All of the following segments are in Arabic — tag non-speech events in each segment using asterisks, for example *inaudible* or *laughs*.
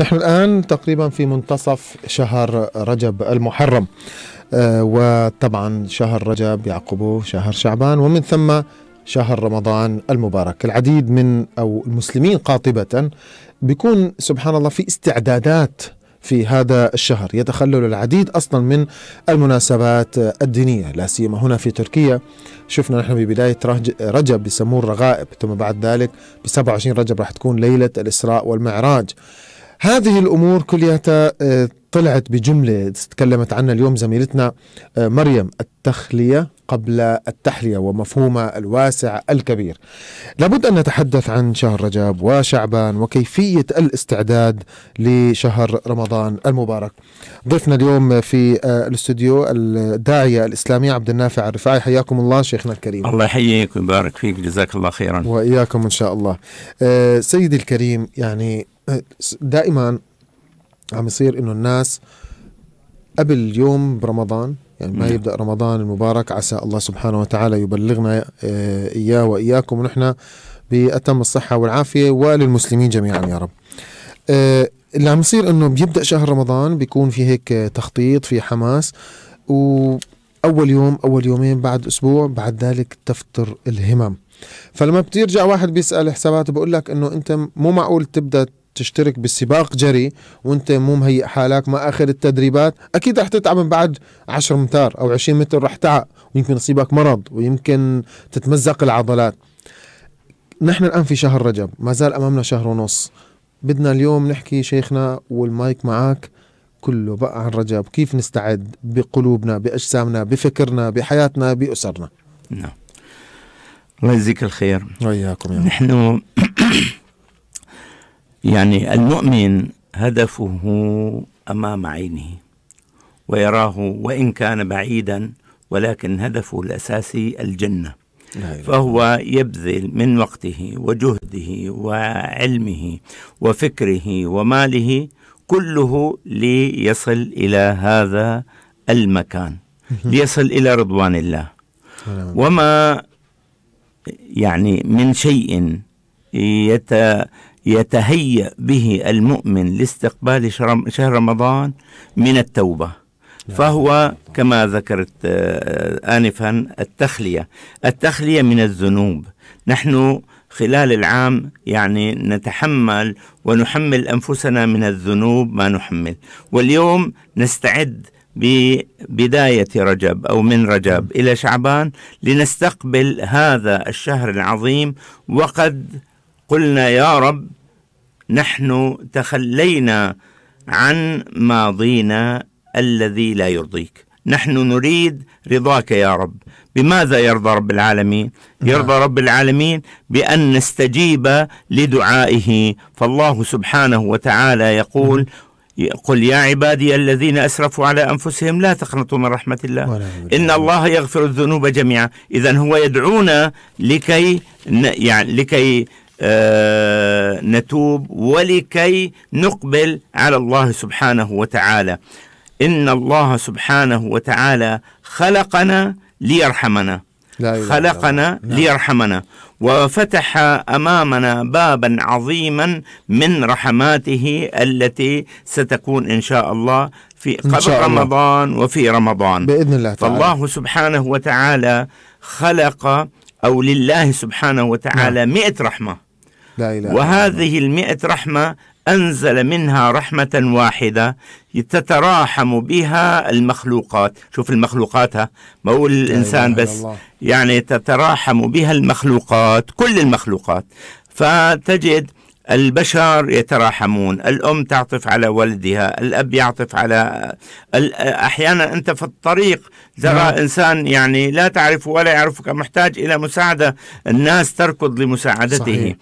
نحن الآن تقريبا في منتصف شهر رجب المحرم آه وطبعا شهر رجب يعقبه شهر شعبان ومن ثم شهر رمضان المبارك العديد من أو المسلمين قاطبة بيكون سبحان الله في استعدادات في هذا الشهر يتخلل العديد اصلا من المناسبات الدينيه لا سيما هنا في تركيا شفنا نحن في بداية رجب بيسموه الرغائب ثم بعد ذلك ب 27 رجب راح تكون ليله الاسراء والمعراج هذه الامور كلياتها آه، طلعت بجمله تكلمت عنها اليوم زميلتنا آه، مريم التخليه قبل التحليه ومفهومها الواسع الكبير. لابد ان نتحدث عن شهر رجب وشعبان وكيفيه الاستعداد لشهر رمضان المبارك. ضيفنا اليوم في آه، الاستوديو الداعيه الاسلامي عبد النافع الرفاعي حياكم الله شيخنا الكريم. الله يحييك ويبارك فيك جزاك الله خيرا. واياكم ان شاء الله. سيدي الكريم يعني دائما عم يصير انه الناس قبل يوم برمضان يعني ما يبدا رمضان المبارك عسى الله سبحانه وتعالى يبلغنا آه، اياه واياكم ونحن باتم الصحه والعافيه وللمسلمين جميعا يا رب. آه، اللي عم يصير انه بيبدا شهر رمضان بيكون في هيك تخطيط في حماس واول يوم اول يومين بعد اسبوع بعد ذلك تفتر الهمم. فلما بترجع واحد بيسال حساباته بقول لك انه انت مو معقول تبدا تشترك بالسباق جري وانت مو مهيئ حالك ما اخذ التدريبات اكيد رح تتعب من بعد 10 متر او 20 متر رح تعب ويمكن يصيبك مرض ويمكن تتمزق العضلات نحن الان في شهر رجب ما زال امامنا شهر ونص بدنا اليوم نحكي شيخنا والمايك معك كله بقى عن رجب كيف نستعد بقلوبنا باجسامنا بفكرنا بحياتنا باسرنا نعم الله يجزيك الخير وياكم يا نحن يعني المؤمن هدفه امام عينه ويراه وان كان بعيدا ولكن هدفه الاساسي الجنه فهو يبذل من وقته وجهده وعلمه وفكره وماله كله ليصل الى هذا المكان ليصل الى رضوان الله وما يعني من شيء يت يتهيأ به المؤمن لاستقبال شهر رمضان من التوبة نعم. فهو كما ذكرت آه، آنفا التخلية التخلية من الذنوب نحن خلال العام يعني نتحمل ونحمل أنفسنا من الذنوب ما نحمل واليوم نستعد ببداية رجب أو من رجب إلى شعبان لنستقبل هذا الشهر العظيم وقد قلنا يا رب نحن تخلينا عن ماضينا الذي لا يرضيك نحن نريد رضاك يا رب بماذا يرضى رب العالمين نعم. يرضى رب العالمين بأن نستجيب لدعائه فالله سبحانه وتعالى يقول قل يا عبادي الذين اسرفوا على انفسهم لا تقنطوا من رحمه الله ان الله يغفر الذنوب جميعا اذا هو يدعونا لكي يعني لكي آه، نتوب ولكي نقبل على الله سبحانه وتعالى إن الله سبحانه وتعالى خلقنا ليرحمنا خلقنا نعم. ليرحمنا وفتح امامنا بابا عظيما من رحماته التي ستكون ان شاء الله في قبل شاء الله. رمضان وفي رمضان باذن الله تعالى فالله سبحانه وتعالى خلق او لله سبحانه وتعالى نعم. مئة رحمه لا إله وهذه المئة رحمة أنزل منها رحمة واحدة تتراحم بها المخلوقات شوف المخلوقات ها ما أقول الإنسان بس يعني تتراحم بها المخلوقات كل المخلوقات فتجد البشر يتراحمون الأم تعطف على ولدها الأب يعطف على أحيانا أنت في الطريق ترى نعم. إنسان يعني لا تعرف ولا يعرفك محتاج إلى مساعدة الناس تركض لمساعدته صحيح.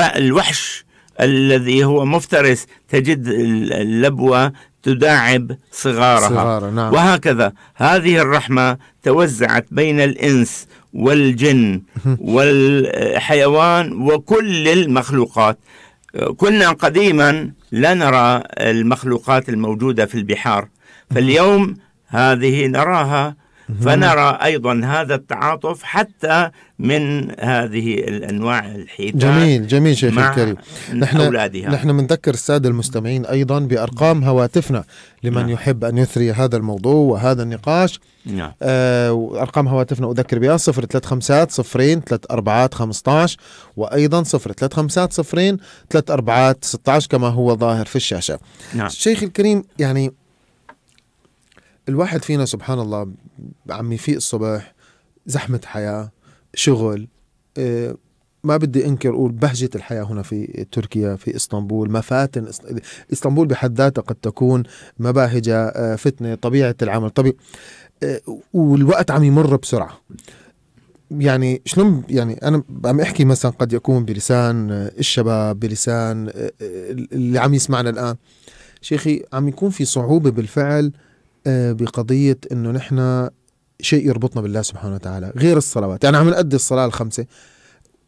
الوحش الذي هو مفترس تجد اللبوة تداعب صغارها صغارة نعم. وهكذا هذه الرحمة توزعت بين الإنس والجن والحيوان وكل المخلوقات كنا قديما لا نرى المخلوقات الموجوده في البحار فاليوم هذه نراها فنرى أيضا هذا التعاطف حتى من هذه الأنواع الحيتان جميل جميل شيخ الكريم نحن أولادها. نحن بنذكر السادة المستمعين أيضا بأرقام هواتفنا لمن نعم. يحب أن يثري هذا الموضوع وهذا النقاش نعم. آه أرقام هواتفنا أذكر بها 035 صفرين 3 أربعات 15 وأيضا 035 صفرين 3 أربعات 16 كما هو ظاهر في الشاشة نعم. الشيخ الكريم يعني الواحد فينا سبحان الله عم يفيق الصبح زحمة حياة شغل آه، ما بدي انكر اقول بهجه الحياه هنا في تركيا في اسطنبول مفاتن اسطنبول بحد ذاتها قد تكون مباهجه آه، فتنه طبيعه العمل طبيعي آه، والوقت عم يمر بسرعه يعني شلون يعني انا عم احكي مثلا قد يكون بلسان الشباب بلسان اللي عم يسمعنا الان شيخي عم يكون في صعوبه بالفعل آه، بقضيه انه نحن شيء يربطنا بالله سبحانه وتعالى غير الصلوات يعني عم نأدي الصلاه الخمسه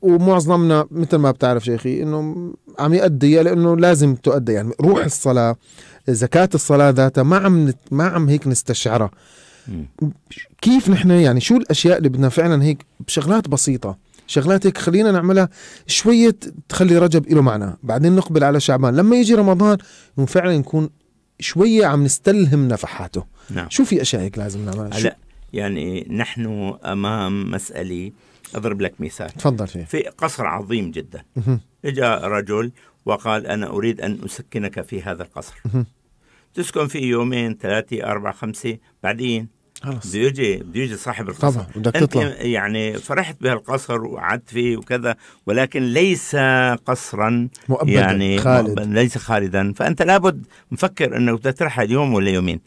ومعظمنا مثل ما بتعرف شيخي انه عم يأديها لانه لازم تؤدى يعني روح الصلاه زكاه الصلاه ذاتها ما عم ما عم هيك نستشعرها كيف نحن يعني شو الاشياء اللي بدنا فعلا هيك شغلات بسيطه شغلات هيك خلينا نعملها شوية تخلي رجب له معنى بعدين نقبل على شعبان لما يجي رمضان فعلا نكون شوية عم نستلهم نفحاته نعم. شو في أشياء هيك لازم نعملها هلا يعني نحن أمام مسألة أضرب لك مثال تفضل فيه في قصر عظيم جدا إجا رجل وقال أنا أريد أن أسكنك في هذا القصر تسكن فيه يومين ثلاثة أربعة خمسة بعدين خلاص بده يجي بده يجي صاحب القصر طبعا بدك تطلع يعني فرحت بهالقصر وقعدت فيه وكذا ولكن ليس قصرا مؤبدا يعني خالد مؤبد ليس خالدا فانت لابد مفكر انك تترحل يوم ولا يومين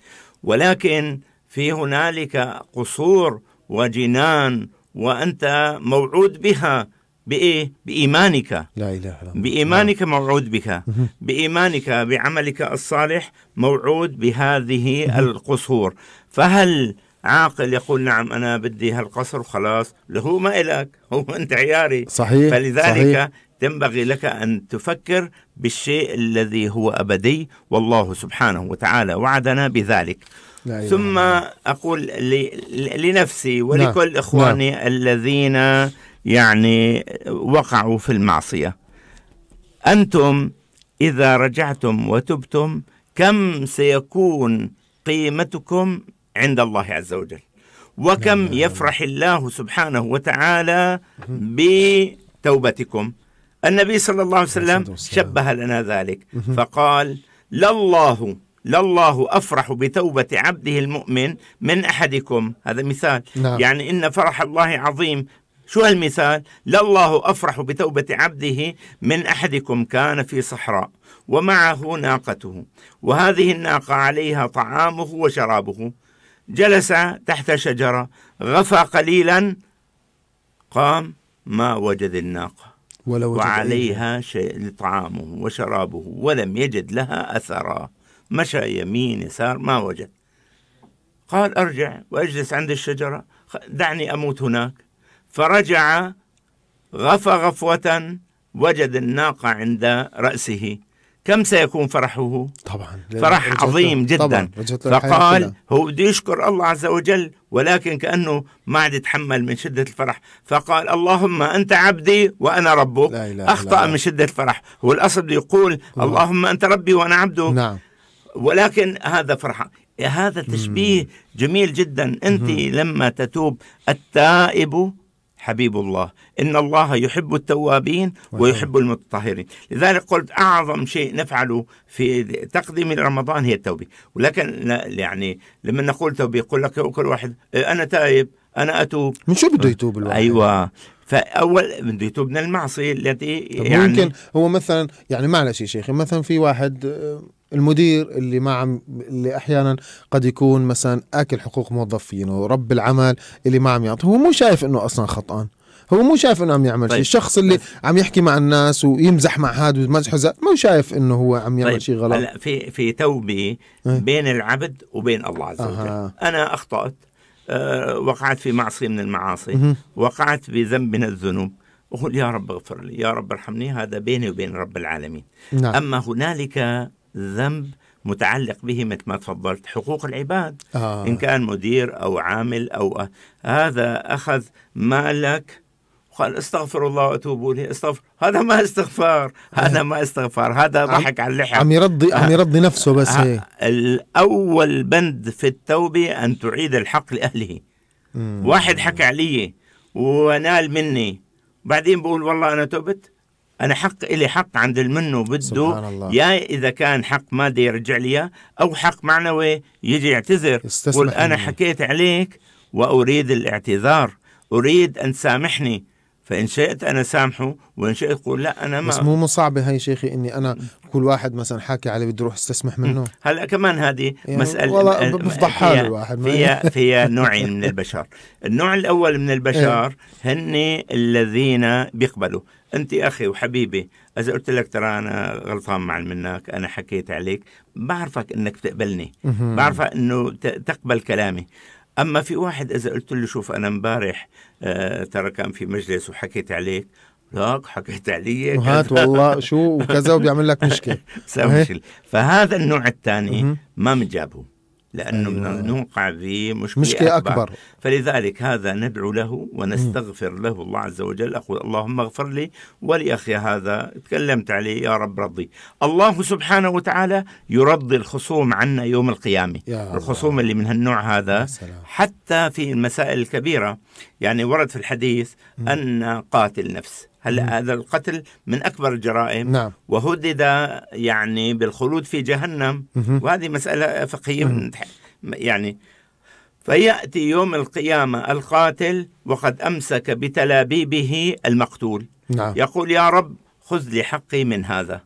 ولكن في هنالك قصور وجنان وانت موعود بها بايه؟ بايمانك لا اله الا الله بايمانك نعم. موعود بك بايمانك بعملك الصالح موعود بهذه القصور فهل عاقل يقول نعم انا بدي هالقصر وخلاص له ما الك هو *laughs* انت عياري صحيح فلذلك صحيح. ينبغي لك ان تفكر بالشيء الذي هو ابدي والله سبحانه وتعالى وعدنا بذلك لا ثم لا. اقول لنفسي ولكل لا. نعم، اخواني لا. نعم. الذين يعني وقعوا في المعصيه انتم اذا رجعتم وتبتم كم سيكون قيمتكم عند الله عز وجل وكم نعم. يفرح الله سبحانه وتعالى بتوبتكم النبي صلى الله عليه وسلم شبه لنا ذلك فقال لله لله افرح بتوبه عبده المؤمن من احدكم هذا مثال نعم. يعني ان فرح الله عظيم شو هالمثال لله افرح بتوبه عبده من احدكم كان في صحراء ومعه ناقته وهذه الناقه عليها طعامه وشرابه جلس تحت شجرة غفى قليلا قام ما وجد الناقة ولا وجد وعليها شيء طعامه وشرابه ولم يجد لها أثرا مشى يمين يسار ما وجد قال أرجع وأجلس عند الشجرة دعني أموت هناك فرجع غفى غفوة وجد الناقة عند رأسه كم سيكون فرحه طبعا فرح عظيم جدا طبعا. فقال هو بده يشكر الله عز وجل ولكن كأنه ما عاد يتحمل من شدة الفرح فقال اللهم أنت عبدي وأنا ربك لا إله أخطأ لا. من شدة الفرح هو الأصل يقول يقول اللهم أنت ربي وأنا عبده نعم. ولكن هذا فرح هذا تشبيه جميل جدا أنت لما تتوب التائب حبيب الله إن الله يحب التوابين ويحب المتطهرين لذلك قلت أعظم شيء نفعله في تقديم رمضان هي التوبة ولكن يعني لما نقول توبة يقول لك كل واحد إيه، أنا تائب أنا أتوب من شو بده أه. يتوب الواحد أيوة فاول بده يتوب من المعصيه التي يعني ممكن هو مثلا يعني معلش يا شيخي مثلا في واحد آه، المدير اللي ما عم اللي احيانا قد يكون مثلا اكل حقوق موظفينه رب العمل اللي ما عم يعطي هو مو شايف انه اصلا خطان هو مو شايف انه عم يعمل طيب. شيء الشخص اللي بس. طيب. عم يحكي مع الناس ويمزح مع هذا ويمزح هذا مو شايف انه هو عم يعمل طيب. شيء غلط هلا في في توبه إيه. بين العبد وبين الله عز وجل آه. انا اخطات أه وقعت في معصيه من المعاصي مه. وقعت بذنب من الذنوب أقول يا رب اغفر لي يا رب ارحمني هذا بيني وبين رب العالمين نعم. أما هنالك ذنب متعلق به مثل ما تفضلت حقوق العباد آه. إن كان مدير أو عامل أو أه. هذا أخذ مالك قال استغفر الله واتوب اليه استغفر هذا ما استغفار هذا ما استغفار هذا ضحك على اللحى عم يرضي عم يرضي نفسه بس هي. الاول بند في التوبه ان تعيد الحق لاهله مم. واحد حكى علي ونال مني بعدين بقول والله انا تبت انا حق الي حق عند المنو بده يا اذا كان حق مادي يرجع لي او حق معنوي يجي يعتذر قل انا حكيت عليك واريد الاعتذار اريد ان سامحني فان شئت انا سامحه وان شئت قول لا انا ما بس مو مصعبه هي شيخي اني انا كل واحد مثلا حاكي علي بدي اروح استسمح منه هلا كمان هذه يعني مساله والله بفضح حاله الواحد فيها يعني. فيها *laughs* نوعين من البشر النوع الاول من إيه. البشر هن الذين بيقبلوا انت اخي وحبيبي اذا قلت لك ترى انا غلطان مع منك انا حكيت عليك بعرفك انك تقبلني بعرفك انه تقبل كلامي اما في واحد اذا قلت له شوف انا امبارح آه ترى كان في مجلس وحكيت عليك لك حكيت علي *laughs* هات والله شو وكذا وبيعمل لك مشكله *laughs* إيه؟ فهذا النوع الثاني ما بنجابه لأنه أيوة. نوقع في مشكلة, مشكلة أكبر. أكبر فلذلك هذا ندعو له ونستغفر م. له الله عز وجل أقول اللهم اغفر لي ولأخي هذا تكلمت عليه يا رب رضي الله سبحانه وتعالى يرضي الخصوم عنا يوم القيامة الخصوم الله. اللي من هالنوع هذا حتى في المسائل الكبيرة يعني ورد في الحديث م. أن قاتل نفس هلا هذا القتل من اكبر الجرائم نعم. وهدد يعني بالخلود في جهنم وهذه مساله فقهيه يعني فياتي يوم القيامه القاتل وقد امسك بتلابيبه المقتول نعم. يقول يا رب خذ لي حقي من هذا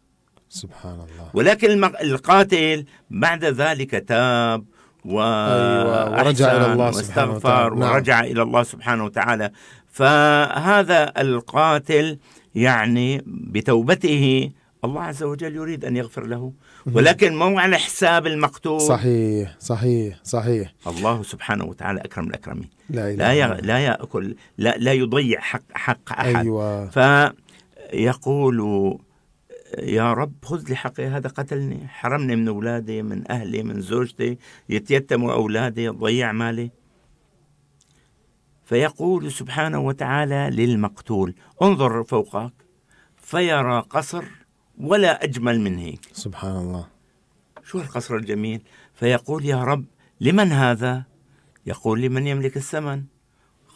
سبحان الله ولكن القاتل بعد ذلك تاب و... أيوة ورجع إلى الله سبحانه وتعالى نعم. ورجع نعم. إلى الله سبحانه وتعالى فهذا القاتل يعني بتوبته الله عز وجل يريد أن يغفر له ولكن مو على حساب المقتول صحيح صحيح صحيح الله سبحانه وتعالى أكرم الأكرمين لا لا, يغ... لا يأكل لا, لا يضيع حق حق أحد أيوة. فيقول يا رب خذ لي حقي هذا قتلني حرمني من أولادي من أهلي من زوجتي يتيتموا أولادي ضيع مالي فيقول سبحانه وتعالى للمقتول انظر فوقك فيرى قصر ولا أجمل من هيك سبحان الله شو القصر الجميل فيقول يا رب لمن هذا يقول لمن يملك الثمن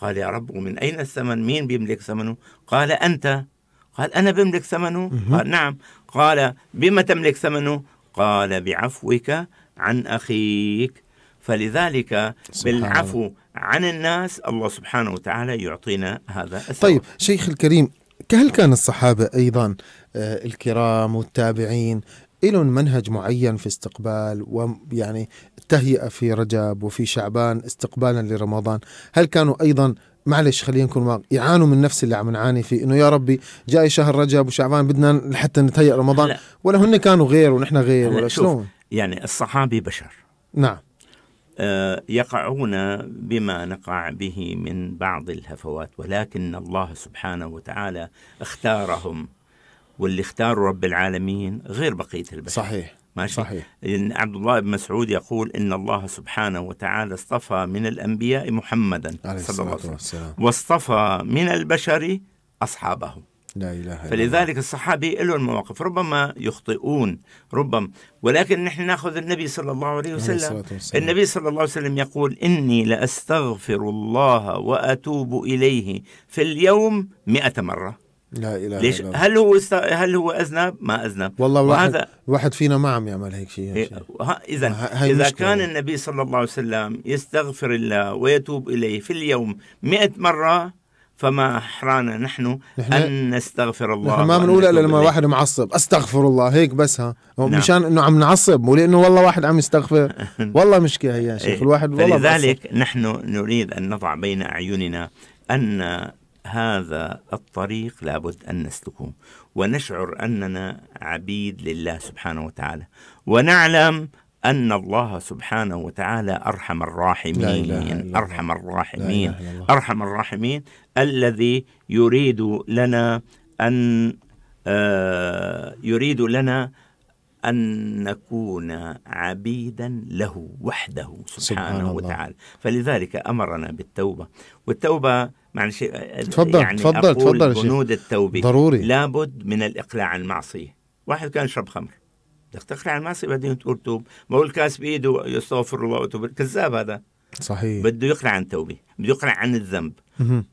قال يا رب ومن أين الثمن مين بيملك ثمنه قال أنت قال أنا بملك ثمنه قال نعم قال بما تملك ثمنه قال بعفوك عن أخيك فلذلك بالعفو عن الناس الله سبحانه وتعالى يعطينا هذا الثواب طيب شيخ الكريم هل كان الصحابة أيضا آه، الكرام والتابعين لهم منهج معين في استقبال ويعني تهيئة في رجب وفي شعبان استقبالا لرمضان هل كانوا أيضا معلش خلينا نكون يعانوا من نفس اللي عم نعاني فيه انه يا ربي جاي شهر رجب وشعبان بدنا حتى نتهيأ رمضان ولا هن كانوا غير ونحن غير ولا شلون يعني الصحابي بشر نعم آه، يقعون بما نقع به من بعض الهفوات ولكن الله سبحانه وتعالى اختارهم واللي اختاروا رب العالمين غير بقيه البشر صحيح ماشي صحيح إن عبد الله بن مسعود يقول ان الله سبحانه وتعالى اصطفى من الانبياء محمدا صلى الله عليه وسلم واصطفى من البشر اصحابه لا إله إلا فلذلك الصحابي له مواقف ربما يخطئون ربما ولكن نحن ناخذ النبي صلى الله عليه وسلم النبي صلى الله عليه وسلم يقول إني لأستغفر الله وأتوب إليه في اليوم مئة مرة لا اله ليش؟ الا الله هل هو است... هل هو اذنب؟ ما اذنب والله واحد وهذا... واحد فينا ما عم يعمل هيك شيء إيه، اذا اذا كان النبي صلى الله عليه وسلم يستغفر الله ويتوب اليه في اليوم 100 مره فما احرانا نحن, نحن ان نستغفر الله نحن ما بنقول الا لما واحد معصب استغفر الله هيك بس ها نعم. مشان انه عم نعصب مو لانه والله واحد عم يستغفر *laughs* والله مشكله هي يا شيخ إيه. الواحد والله لذلك نحن نريد ان نضع بين اعيننا ان هذا الطريق لابد ان نسلكه ونشعر اننا عبيد لله سبحانه وتعالى ونعلم أن الله سبحانه وتعالى أرحم الراحمين لا إله إلا أرحم الراحمين لا إله أرحم الراحمين الذي يريد لنا أن آه يريد لنا أن نكون عبيدا له وحده سبحانه سبحان الله. وتعالى فلذلك أمرنا بالتوبة والتوبة معلش تفضل يعني تفضل تفضل بنود التوبة ضروري لابد من الإقلاع عن المعصية واحد كان يشرب خمر بدك تقلع الماسك بعدين تقول توب ما هو الكاس بايده يستغفر الله وتوب كذاب هذا صحيح بده يقلع عن التوبه بده يقلع عن الذنب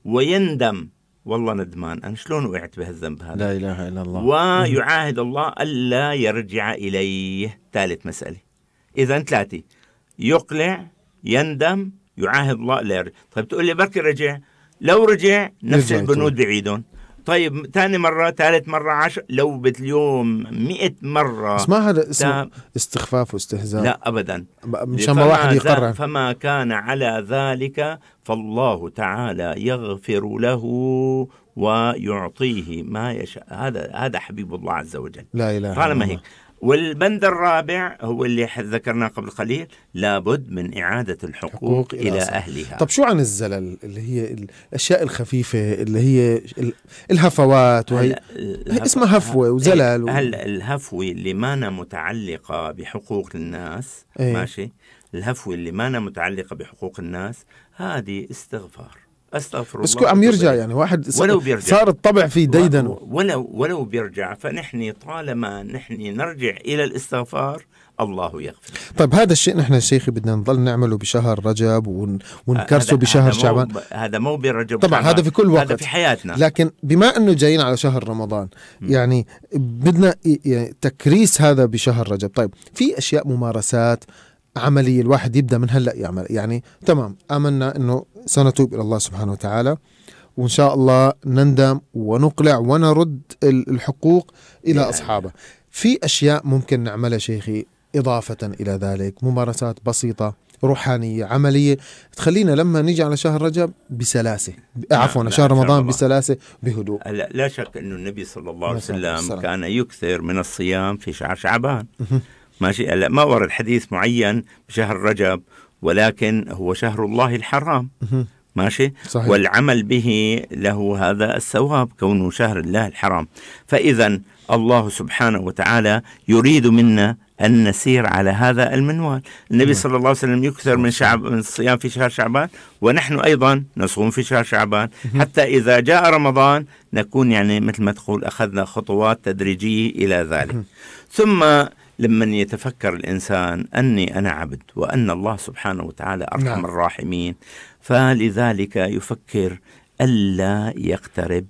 ويندم والله ندمان انا شلون وقعت بهالذنب هذا لا اله الا الله ويعاهد الله الا يرجع اليه ثالث مساله اذا ثلاثه يقلع يندم يعاهد الله لا يرجع طيب تقول لي بركي رجع لو رجع نفس البنود بعيدهم طيب ثاني مرة ثالث مرة عشر لو باليوم مئة مرة بس ما هذا اسمه استخفاف واستهزاء لا أبدا مشان ما واحد يقرر فما كان على ذلك فالله تعالى يغفر له ويعطيه ما يشاء هذا هذا حبيب الله عز وجل لا اله طالما هيك والبند الرابع هو اللي ذكرناه قبل قليل لابد من إعادة الحقوق إلى, إلى أهلها طب شو عن الزلل اللي هي الأشياء الخفيفة اللي هي الهفوات وهي هل اسمها هفوة وزلل هل الهفوة اللي مانا متعلقة بحقوق الناس ايه؟ ماشي الهفوة اللي مانا متعلقة بحقوق الناس هذه استغفار استغفر الله بس عم يرجع يعني واحد ولو بيرجع صار الطبع في ديدنه ولو ولو بيرجع فنحن طالما نحن نرجع الى الاستغفار الله يغفر طيب هذا الشيء نحن شيخي بدنا نضل نعمله بشهر رجب ونكرسه بشهر هذا شعبان مو هذا مو برجب طبعا هذا في كل وقت هذا في حياتنا لكن بما انه جايين على شهر رمضان م. يعني بدنا يعني تكريس هذا بشهر رجب طيب في اشياء ممارسات عمليه الواحد يبدا من هلا يعمل يعني تمام امنا انه سنتوب الى الله سبحانه وتعالى وان شاء الله نندم ونقلع ونرد الحقوق الى اصحابها في اشياء ممكن نعملها شيخي اضافه الى ذلك ممارسات بسيطه روحانيه عمليه تخلينا لما نيجي على شهر رجب بسلاسه نعم، عفوا نعم، شهر رمضان بسلاسه بهدوء لا شك انه النبي صلى الله عليه وسلم كان يكثر من الصيام في شهر شعبان ماشي هلا ما ورد حديث معين بشهر رجب ولكن هو شهر الله الحرام ماشي صحيح. والعمل به له هذا الثواب كونه شهر الله الحرام فإذا الله سبحانه وتعالى يريد منا أن نسير على هذا المنوال النبي صلى الله عليه وسلم يكثر من شعب من الصيام في شهر شعبان ونحن أيضا نصوم في شهر شعبان حتى إذا جاء رمضان نكون يعني مثل ما تقول أخذنا خطوات تدريجية إلى ذلك ثم لمن يتفكر الإنسان أني أنا عبد وأن الله سبحانه وتعالى أرحم نعم. الراحمين فلذلك يفكر ألا يقترب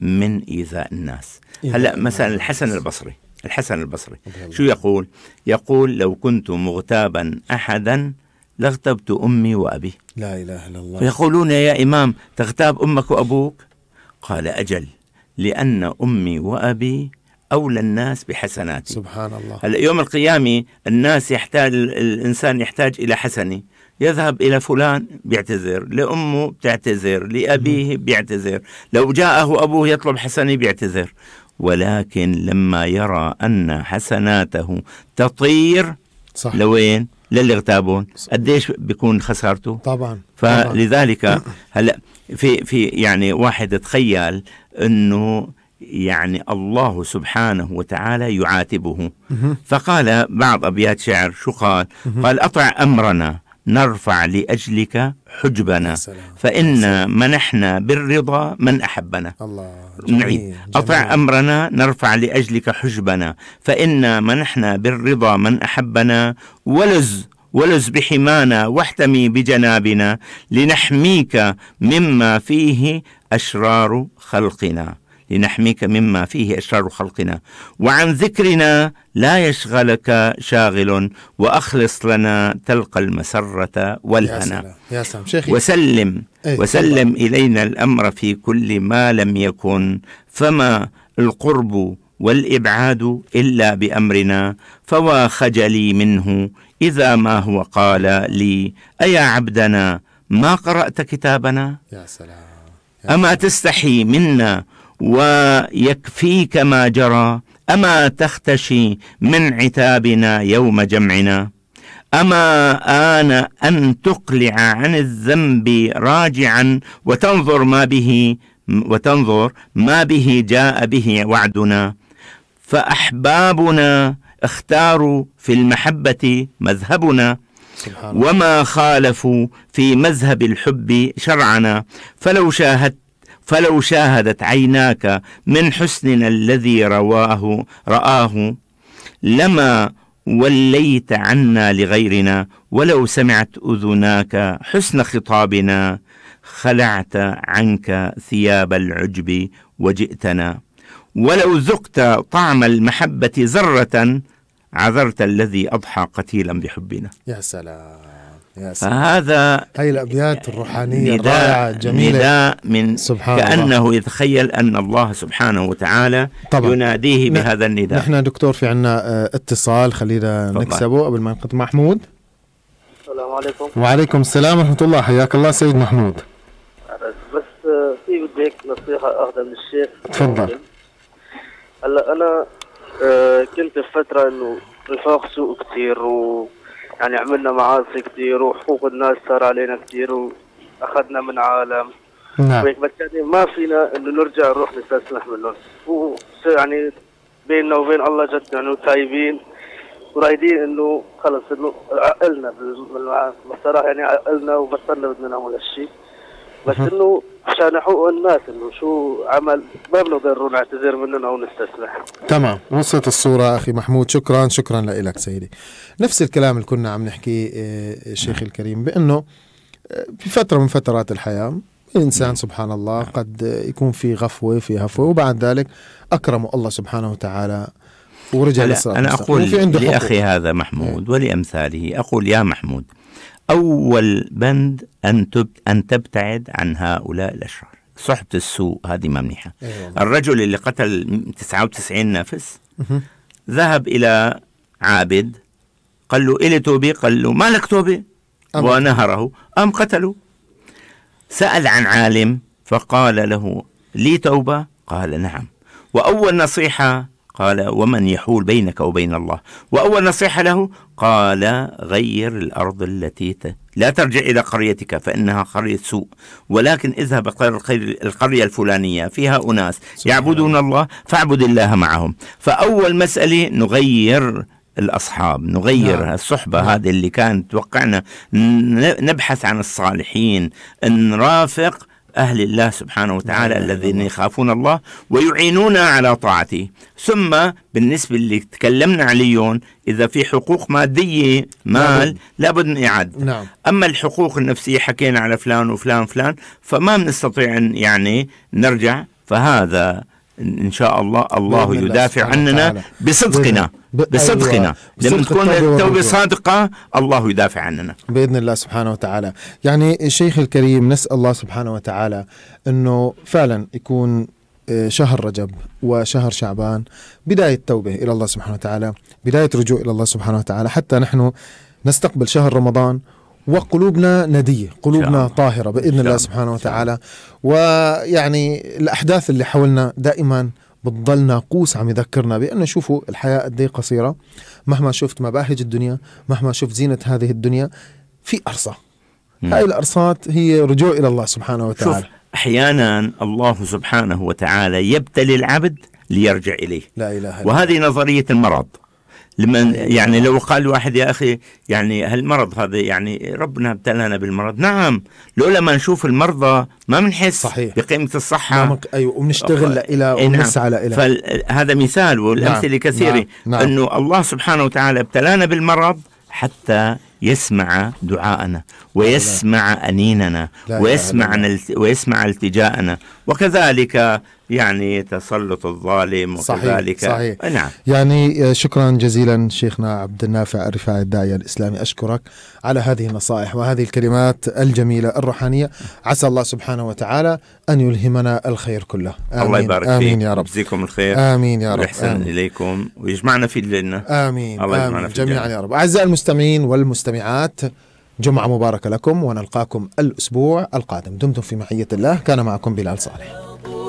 من إيذاء الناس هلأ مثلا الحسن البصري الحسن البصري شو يقول يقول لو كنت مغتابا أحدا لاغتبت أمي وأبي لا إله إلا الله يقولون يا إمام تغتاب أمك وأبوك قال أجل لأن أمي وأبي أولى الناس بحسناته سبحان الله يوم القيامة الناس يحتاج الإنسان يحتاج إلى حسنة يذهب إلى فلان بيعتذر لأمه بتعتذر لأبيه بيعتذر لو جاءه أبوه يطلب حسنة بيعتذر ولكن لما يرى أن حسناته تطير صح. لوين للي اغتابون قديش بيكون خسارته طبعا فلذلك هلا في في يعني واحد تخيل انه يعني الله سبحانه وتعالى يعاتبه فقال بعض أبيات شعر شو قال قال أطع أمرنا نرفع لأجلك حجبنا فإن منحنا بالرضا من أحبنا الله نعيد أطع أمرنا نرفع لأجلك حجبنا فإن منحنا بالرضا من أحبنا ولز ولز بحمانا واحتمي بجنابنا لنحميك مما فيه أشرار خلقنا لنحميك مما فيه إشرار خلقنا وعن ذكرنا لا يشغلك شاغل وأخلص لنا تلقى المسرة والهنا يا سلام. يا سلام. وسلم أيه. وسلم إلينا الأمر في كل ما لم يكن فما القرب والإبعاد إلا بأمرنا فوا خجلي منه إذا ما هو قال لي أيا عبدنا ما قرأت كتابنا يا سلام. يا سلام. أما تستحي منا ويكفيك ما جرى اما تختشي من عتابنا يوم جمعنا اما ان ان تقلع عن الذنب راجعا وتنظر ما به وتنظر ما به جاء به وعدنا فاحبابنا اختاروا في المحبه مذهبنا سبحان وما خالفوا في مذهب الحب شرعنا فلو شاهدت فلو شاهدت عيناك من حسننا الذي رواه رآه لما وليت عنا لغيرنا ولو سمعت أذناك حسن خطابنا خلعت عنك ثياب العجب وجئتنا ولو ذقت طعم المحبة ذرة عذرت الذي أضحى قتيلا بحبنا يا سلام فهذا هاي الأبيات الروحانية نداء جميلة نداء من سبحان كأنه الله. يتخيل أن الله سبحانه وتعالى طبعا. يناديه بهذا النداء نحن دكتور في عنا آه، اتصال خلينا نكسبه قبل ما نقطع محمود السلام عليكم وعليكم السلام ورحمة الله حياك الله سيد محمود بس آه، في بدي هيك نصيحة أخذها من الشيخ تفضل هلا أنا آه، كنت في فترة إنه رفاق سوء كثير و يعني عملنا معاصي كثير وحقوق الناس صار علينا كثير واخذنا من عالم نعم بس يعني ما فينا انه نرجع نروح نستسلح منهم ويعني بيننا وبين الله جد يعني تايبين ورايدين انه خلص انه عقلنا بالصراحه يعني عقلنا وبطلنا بدنا نعمل هالشيء بس انه عشان حقوق الناس انه شو عمل ما بنقدر نعتذر منهم او نستسمح تمام وصلت الصوره اخي محمود شكرا شكرا لك سيدي نفس الكلام اللي كنا عم نحكيه آه، الشيخ نعم. الكريم بانه آه، في فتره من فترات الحياه الانسان نعم. سبحان الله نعم. قد يكون في غفوه في هفوه وبعد ذلك اكرمه الله سبحانه وتعالى ورجع للصراط انا اقول لاخي هذا محمود ولامثاله اقول يا محمود أول بند أن أن تبتعد عن هؤلاء الأشرار صحبة السوء هذه ما منيحة أيوة. الرجل اللي قتل 99 نفس ذهب إلى عابد قال له إلي توبي قال له ما لك توبة ونهره أم قتله سأل عن عالم فقال له لي توبة قال نعم وأول نصيحة قال ومن يحول بينك وبين الله وأول نصيحة له قال غير الأرض التي ت... لا ترجع إلى قريتك فإنها قرية سوء ولكن اذهب إلى القرية الفلانية فيها أناس يعبدون الله فاعبد الله معهم فأول مسألة نغير الأصحاب نغير نعم. الصحبة نعم. هذه اللي كانت توقعنا نبحث عن الصالحين نرافق أهل الله سبحانه وتعالى الذين يخافون الله ويعينونا على طاعته ثم بالنسبة اللي تكلمنا عليهم إذا في حقوق مادية مال نعم. لابد من إعادة نعم. أما الحقوق النفسية حكينا على فلان وفلان وفلان فما بنستطيع أن يعني نرجع فهذا ان شاء الله الله يدافع عننا بصدقنا بصدقنا أيوة. لما تكون التوبه صادقه الله يدافع عننا باذن الله سبحانه وتعالى يعني الشيخ الكريم نسال الله سبحانه وتعالى انه فعلا يكون آه، شهر رجب وشهر شعبان بدايه توبه الى الله سبحانه وتعالى بدايه رجوع الى الله سبحانه وتعالى حتى نحن نستقبل شهر رمضان وقلوبنا نديه قلوبنا طاهره باذن الله سبحانه وتعالى ويعني الاحداث اللي حولنا دائما بتضل ناقوس عم يذكرنا بأنه شوفوا الحياة قد إيه قصيرة مهما شفت مباهج الدنيا مهما شفت زينة هذه الدنيا في أرصة نعم. هاي الأرصات هي رجوع إلى الله سبحانه وتعالى شوف أحيانا الله سبحانه وتعالى يبتلي العبد ليرجع إليه لا إله إلا وهذه نظرية المرض لمن يعني لو قال واحد يا اخي يعني هالمرض هذا يعني ربنا ابتلانا بالمرض نعم لولا ما نشوف المرضى ما بنحس صحيح بقيمه الصحه أيوة، أه، إيه، نعم. ايوه وبنشتغل الى ونسعى نعم. فهذا مثال والامثله نعم. كثيره نعم. نعم. انه الله سبحانه وتعالى ابتلانا بالمرض حتى يسمع دعاءنا ويسمع أنيننا ويسمع ويسمع التجاءنا وكذلك يعني تسلط الظالم صحيح وكذلك صحيح صحيح. نعم يعني آه، شكرا جزيلا شيخنا عبد النافع الرفاعي الداعية الإسلامي أشكرك على هذه النصائح وهذه الكلمات الجميلة الروحانية عسى الله سبحانه وتعالى أن يلهمنا الخير كله آمين الله يبارك فيك آمين يا رب يجزيكم الخير آمين يا رب ويحسن إليكم ويجمعنا في الجنة آمين الله يجمعنا آمين. في جميعا يا رب أعزائي المستمعين والمستمعات جمعة مباركة لكم ونلقاكم الأسبوع القادم دمتم في معية الله كان معكم بلال صالح